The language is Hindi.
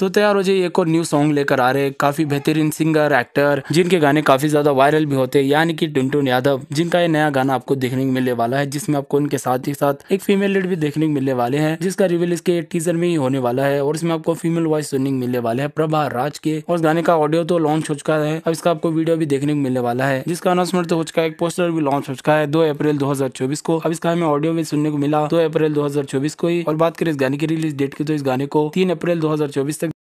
तो तैयार हो जाइए एक और न्यू सॉन्ग लेकर आ रहे हैं काफी बेहतरीन सिंगर एक्टर जिनके गाने काफी ज्यादा वायरल भी होते हैं यानी कि टिंटून यादव जिनका ये नया गाना आपको देखने को मिलने वाला है जिसमें आपको उनके साथ ही साथ एक फीमेल लीड भी देखने को मिलने वाले हैं जिसका रिवील इसके टीजर में ही होने वाला है और इसमें आपको फीमेल वॉइस सुनने को मिलने वाले है प्रभा राज के और गाने का ऑडियो तो लॉन्च हो चुका है अब इसका आपको वीडियो भी देखने को मिलने वाला है जिसका अनाउंसमेंट तो हो चुका है एक पोस्टर भी लॉन्च हो चुका है दो अप्रैल दो को अब इसका हमें ऑडियो भी सुनने को मिला दो अप्रैल दो को ही और बात करें इस गाने की रिलीज डेट की तो इस गाने को तीन अप्रैल दो तक